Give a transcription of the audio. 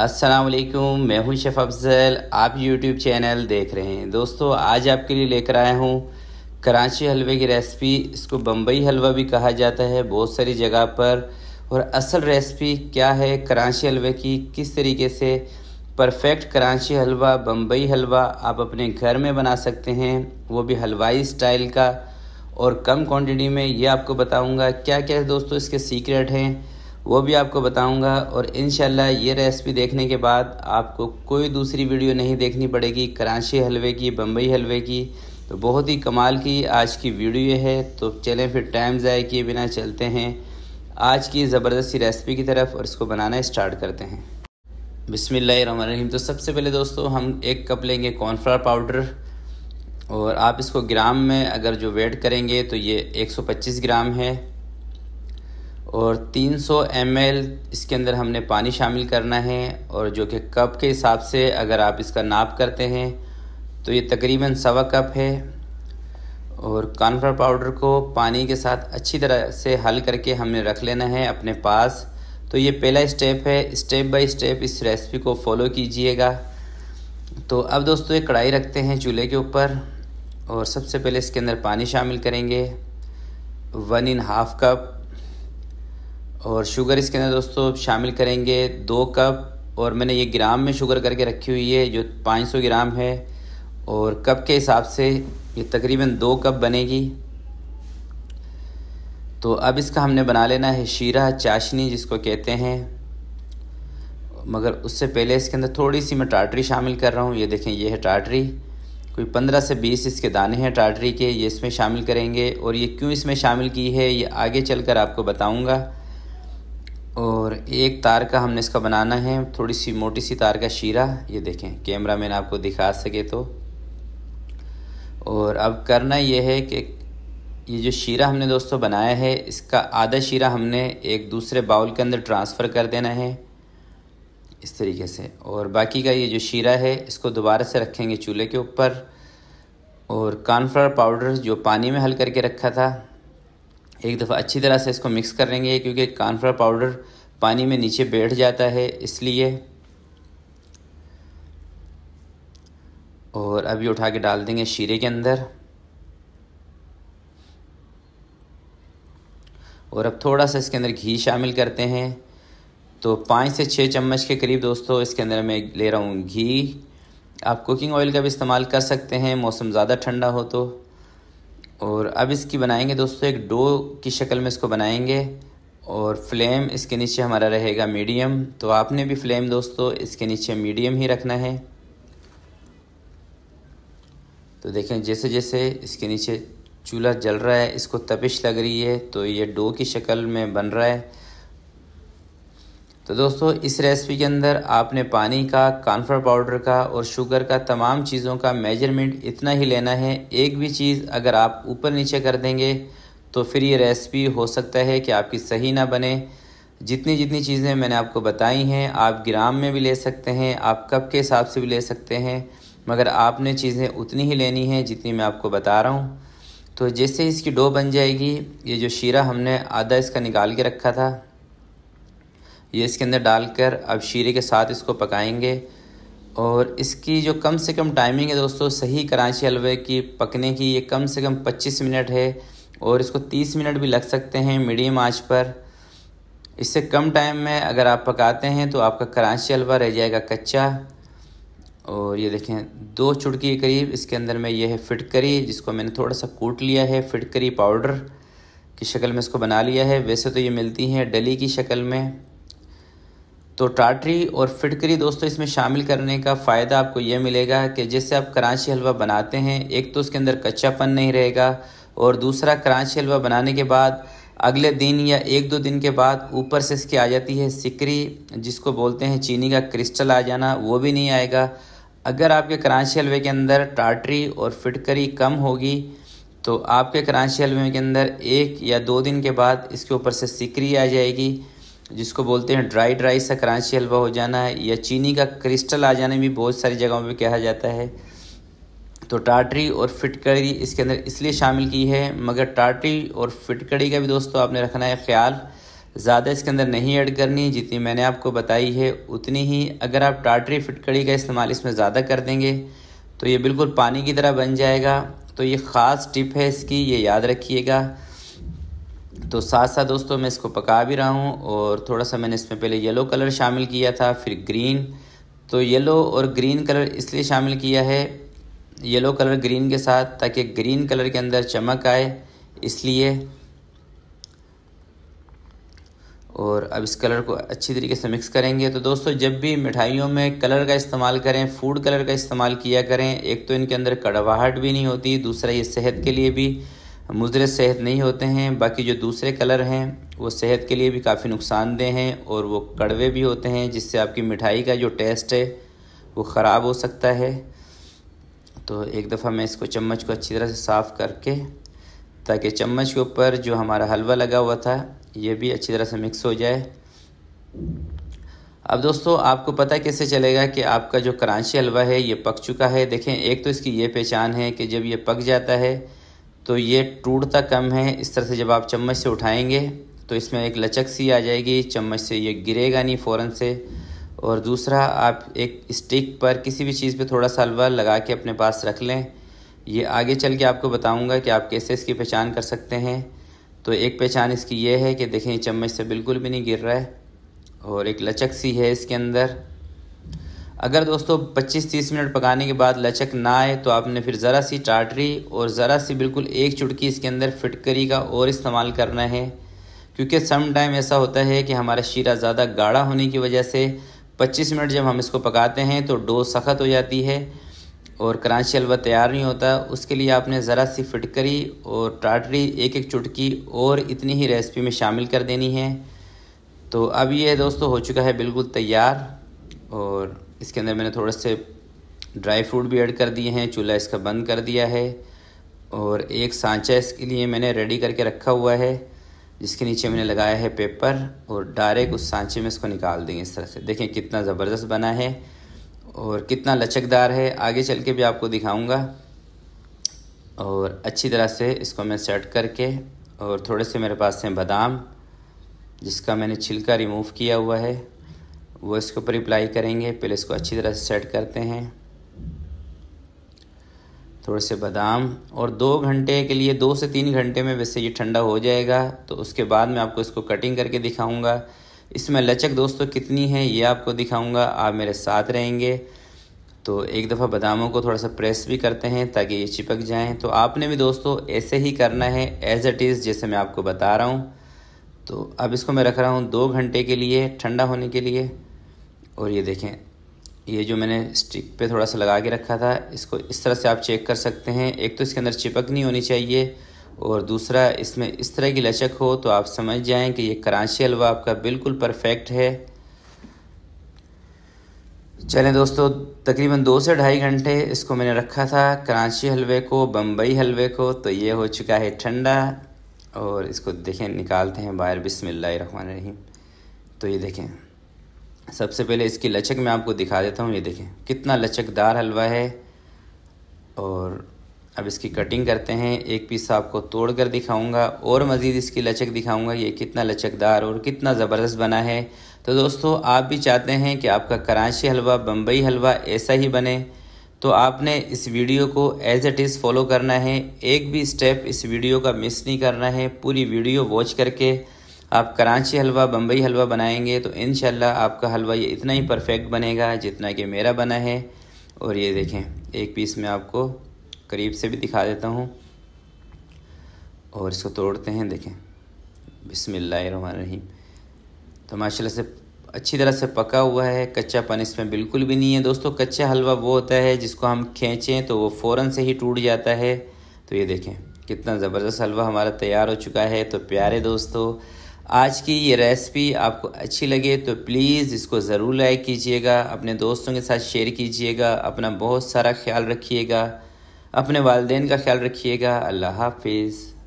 वालेकुम मैं हूं शेफ़ अफजल आप यूट्यूब चैनल देख रहे हैं दोस्तों आज आपके लिए लेकर आया हूं कराची हलवे की रेसिपी इसको बम्बई हलवा भी कहा जाता है बहुत सारी जगह पर और असल रेसिपी क्या है कराची हलवे की किस तरीके से परफेक्ट कराची हलवा बम्बई हलवा आप अपने घर में बना सकते हैं वो भी हलवाई स्टाइल का और कम क्वांटिटी में ये आपको बताऊंगा क्या क्या दोस्तों इसके सीक्रेट हैं वो भी आपको बताऊंगा और इन ये रेसिपी देखने के बाद आपको कोई दूसरी वीडियो नहीं देखनी पड़ेगी कराची हलवे की बम्बई हलवे की तो बहुत ही कमाल की आज की वीडियो है तो चलें फिर टाइम ज़ाय किए बिना चलते हैं आज की ज़बरदस्ती रेसिपी की तरफ और इसको बनाना स्टार्ट करते हैं बिसमीम तो सबसे पहले दोस्तों हम एक कप लेंगे कॉर्नफ्लावर पाउडर और आप इसको ग्राम में अगर जो वेट करेंगे तो ये 125 ग्राम है और 300 सौ इसके अंदर हमने पानी शामिल करना है और जो कि कप के हिसाब से अगर आप इसका नाप करते हैं तो ये तकरीबन सवा कप है और कॉर्नफ्लर पाउडर को पानी के साथ अच्छी तरह से हल करके हमने रख लेना है अपने पास तो ये पहला स्टेप है स्टेप बाय स्टेप इस रेसिपी को फॉलो कीजिएगा तो अब दोस्तों एक कढ़ाई रखते हैं चूल्हे के ऊपर और सबसे पहले इसके अंदर पानी शामिल करेंगे वन इन हाफ़ कप और शुगर इसके अंदर दोस्तों शामिल करेंगे दो कप और मैंने ये ग्राम में शुगर करके रखी हुई है जो 500 ग्राम है और कप के हिसाब से ये तकरीबन दो कप बनेगी तो अब इसका हमने बना लेना है शीरा चाशनी जिसको कहते हैं मगर उससे पहले इसके अंदर थोड़ी सी मैं टाटरी शामिल कर रहा हूँ ये देखें ये है टाटरी कोई पंद्रह से बीस इसके दाने हैं टाटरी के ये इसमें शामिल करेंगे और ये क्यों इसमें शामिल की है ये आगे चलकर आपको बताऊँगा और एक तार का हमने इसका बनाना है थोड़ी सी मोटी सी तार का शीरा ये देखें कैमरा मैन आपको दिखा सके तो और अब करना ये है कि ये जो शीरा हमने दोस्तों बनाया है इसका आधा शीरा हमने एक दूसरे बाउल के अंदर ट्रांसफ़र कर देना है इस तरीके से और बाकी का ये जो शीरा है इसको दोबारा से रखेंगे चूल्हे के ऊपर और कॉर्नफ्लावर पाउडर जो पानी में हल करके रखा था एक दफ़ा अच्छी तरह से इसको मिक्स कर लेंगे क्योंकि कॉर्नफ्लावर पाउडर पानी में नीचे बैठ जाता है इसलिए और अभी उठा के डाल देंगे शीरे के अंदर और अब थोड़ा सा इसके अंदर घी शामिल करते हैं तो पाँच से छः चम्मच के करीब दोस्तों इसके अंदर मैं ले रहा हूँ घी आप कुकिंग ऑयल का भी इस्तेमाल कर सकते हैं मौसम ज़्यादा ठंडा हो तो और अब इसकी बनाएंगे दोस्तों एक डो की शक्ल में इसको बनाएंगे और फ्लेम इसके नीचे हमारा रहेगा मीडियम तो आपने भी फ्लेम दोस्तों इसके नीचे मीडियम ही रखना है तो देखें जैसे जैसे इसके नीचे चूल्हा जल रहा है इसको तपिश लग रही है तो ये डो की शक्ल में बन रहा है तो दोस्तों इस रेसिपी के अंदर आपने पानी का कॉर्नफ्लोर पाउडर का और शुगर का तमाम चीज़ों का मेजरमेंट इतना ही लेना है एक भी चीज़ अगर आप ऊपर नीचे कर देंगे तो फिर ये रेसिपी हो सकता है कि आपकी सही ना बने जितनी जितनी चीज़ें मैंने आपको बताई हैं आप ग्राम में भी ले सकते हैं आप कप के हिसाब से भी ले सकते हैं मगर आपने चीज़ें उतनी ही लेनी हैं जितनी मैं आपको बता रहा हूँ तो जैसे इसकी डो बन जाएगी ये जो शीरा हमने आधा इसका निकाल के रखा था ये इसके अंदर डालकर अब शीरे के साथ इसको पकाएंगे और इसकी जो कम से कम टाइमिंग है दोस्तों सही कराची हलवे की पकने की ये कम से कम 25 मिनट है और इसको 30 मिनट भी लग सकते हैं मीडियम आंच पर इससे कम टाइम में अगर आप पकाते हैं तो आपका कराची हलवा रह जाएगा कच्चा और ये देखें दो चुटकी के करीब इसके अंदर में ये है फिटकरी जिसको मैंने थोड़ा सा कूट लिया है फिटकरी पाउडर की शक्ल में इसको बना लिया है वैसे तो ये मिलती हैं डली की शक्ल में तो टाटरी और फिटकरी दोस्तों इसमें शामिल करने का फ़ायदा आपको यह मिलेगा कि जैसे आप कराची हलवा बनाते हैं एक तो उसके अंदर कच्चापन नहीं रहेगा और दूसरा कराची हलवा बनाने के बाद अगले दिन या एक दो दिन के बाद ऊपर से इसकी आ जाती है सिकरी जिसको बोलते हैं चीनी का क्रिस्टल आ जाना वो भी नहीं आएगा अगर आपके कराची हलवे के अंदर टाटरी और फिटकरी कम होगी तो आपके कराची हलवे के अंदर एक या दो दिन के बाद इसके ऊपर से सिकरी आ जाएगी जिसको बोलते हैं ड्राई ड्राई सा कराची हलवा हो जाना या चीनी का क्रिस्टल आ जाना भी बहुत सारी जगहों पर कहा जाता है तो टाटरी और फिटकड़ी इसके अंदर इसलिए शामिल की है मगर टाटरी और फिटकड़ी का भी दोस्तों आपने रखना है ख्याल ज़्यादा इसके अंदर नहीं ऐड करनी जितनी मैंने आपको बताई है उतनी ही अगर आप टाटरी फिटकड़ी का इस्तेमाल इसमें ज़्यादा कर देंगे तो ये बिल्कुल पानी की तरह बन जाएगा तो ये ख़ास टिप है इसकी ये याद रखिएगा तो साथ साथ दोस्तों मैं इसको पका भी रहा हूँ और थोड़ा सा मैंने इसमें पहले येलो कलर शामिल किया था फिर ग्रीन तो येलो और ग्रीन कलर इसलिए शामिल किया है येलो कलर ग्रीन के साथ ताकि ग्रीन कलर के अंदर चमक आए इसलिए और अब इस कलर को अच्छी तरीके से मिक्स करेंगे तो दोस्तों जब भी मिठाइयों में कलर का इस्तेमाल करें फूड कलर का इस्तेमाल किया करें एक तो इनके अंदर कड़वाहट भी नहीं होती दूसरा ये सेहत के लिए भी मुजर सेहत नहीं होते हैं बाकी जो दूसरे कलर हैं वो सेहत के लिए भी काफ़ी नुकसानदेह हैं और वो कड़वे भी होते हैं जिससे आपकी मिठाई का जो टेस्ट है वो ख़राब हो सकता है तो एक दफ़ा मैं इसको चम्मच को अच्छी तरह से साफ़ करके ताकि चम्मच के ऊपर जो हमारा हलवा लगा हुआ था ये भी अच्छी तरह से मिक्स हो जाए अब दोस्तों आपको पता कैसे चलेगा कि आपका जो करांची हलवा है ये पक चुका है देखें एक तो इसकी ये पहचान है कि जब ये पक जाता है तो ये टूटता कम है इस तरह से जब आप चम्मच से उठाएंगे तो इसमें एक लचक सी आ जाएगी चम्मच से ये गिरेगा नहीं फ़ौरन से और दूसरा आप एक स्टिक पर किसी भी चीज़ पे थोड़ा सा हलवा लगा के अपने पास रख लें ये आगे चल के आपको बताऊंगा कि आप कैसे इसकी पहचान कर सकते हैं तो एक पहचान इसकी ये है कि देखें चम्मच से बिल्कुल भी नहीं गिर रहा है और एक लचक सी है इसके अंदर अगर दोस्तों 25-30 मिनट पकाने के बाद लचक ना आए तो आपने फिर ज़रा सी टाटरी और ज़रा सी बिल्कुल एक चुटकी इसके अंदर फिटकरी का और इस्तेमाल करना है क्योंकि सम टाइम ऐसा होता है कि हमारा शीरा ज़्यादा गाढ़ा होने की वजह से 25 मिनट जब हम इसको पकाते हैं तो डो सख्त हो जाती है और कराची हलवा तैयार नहीं होता उसके लिए आपने ज़रा सी फिटकरी और टाटरी एक एक चुटकी और इतनी ही रेसिपी में शामिल कर देनी है तो अब ये दोस्तों हो चुका है बिल्कुल तैयार और इसके अंदर मैंने थोड़े से ड्राई फ्रूट भी ऐड कर दिए हैं चूल्हा इसका बंद कर दिया है और एक सांचा इसके लिए मैंने रेडी करके रखा हुआ है जिसके नीचे मैंने लगाया है पेपर और डायरेक्ट उस सांचे में इसको निकाल देंगे इस तरह से देखें कितना ज़बरदस्त बना है और कितना लचकदार है आगे चल के भी आपको दिखाऊंगा और अच्छी तरह से इसको मैं सेट करके और थोड़े से मेरे पास हैं बादाम जिसका मैंने छिलका रिमूव किया हुआ है वो इसके ऊपर अप्लाई करेंगे पहले इसको अच्छी तरह से सेट करते हैं थोड़े से बादाम और दो घंटे के लिए दो से तीन घंटे में वैसे ये ठंडा हो जाएगा तो उसके बाद मैं आपको इसको कटिंग करके दिखाऊंगा इसमें लचक दोस्तों कितनी है ये आपको दिखाऊंगा आप मेरे साथ रहेंगे तो एक दफ़ा बादामों को थोड़ा सा प्रेस भी करते हैं ताकि ये चिपक जाएँ तो आपने भी दोस्तों ऐसे ही करना है एज़ इट इज़ जैसे मैं आपको बता रहा हूँ तो अब इसको मैं रख रहा हूँ दो घंटे के लिए ठंडा होने के लिए और ये देखें ये जो मैंने स्टिक पे थोड़ा सा लगा के रखा था इसको इस तरह से आप चेक कर सकते हैं एक तो इसके अंदर चिपक नहीं होनी चाहिए और दूसरा इसमें इस तरह की लचक हो तो आप समझ जाएं कि ये कराची हलवा आपका बिल्कुल परफेक्ट है चलें दोस्तों तकरीबन दो से ढाई घंटे इसको मैंने रखा था कराची हलवे को बम्बई हलवे को तो ये हो चुका है ठंडा और इसको देखें निकालते हैं बाहर बिसमिल्लर रहीम तो ये देखें सबसे पहले इसकी लचक मैं आपको दिखा देता हूँ ये देखें कितना लचकदार हलवा है और अब इसकी कटिंग करते हैं एक पीस आपको तोड़ कर दिखाऊँगा और मज़ीद इसकी लचक दिखाऊँगा ये कितना लचकदार और कितना ज़बरदस्त बना है तो दोस्तों आप भी चाहते हैं कि आपका कराची हलवा बम्बई हलवा ऐसा ही बने तो आपने इस वीडियो को एज़ इट इज़ फॉलो करना है एक भी स्टेप इस वीडियो का मिस नहीं करना है पूरी वीडियो वॉच करके आप कराची हलवा बम्बई हलवा बनाएंगे तो इन आपका हलवा ये इतना ही परफेक्ट बनेगा जितना कि मेरा बना है और ये देखें एक पीस मैं आपको करीब से भी दिखा देता हूँ और इसको तोड़ते हैं देखें बिसमीम तो माशाल्लाह से अच्छी तरह से पका हुआ है कच्चा पन इसमें बिल्कुल भी नहीं है दोस्तों कच्चा हलवा वो होता है जिसको हम खींचें तो वो फ़ौर से ही टूट जाता है तो ये देखें कितना ज़बरदस्त हलवा हमारा तैयार हो चुका है तो प्यारे दोस्तों आज की ये रेसिपी आपको अच्छी लगे तो प्लीज़ इसको ज़रूर लाइक कीजिएगा अपने दोस्तों के साथ शेयर कीजिएगा अपना बहुत सारा ख्याल रखिएगा अपने वालदेन का ख्याल रखिएगा अल्लाह हाफिज़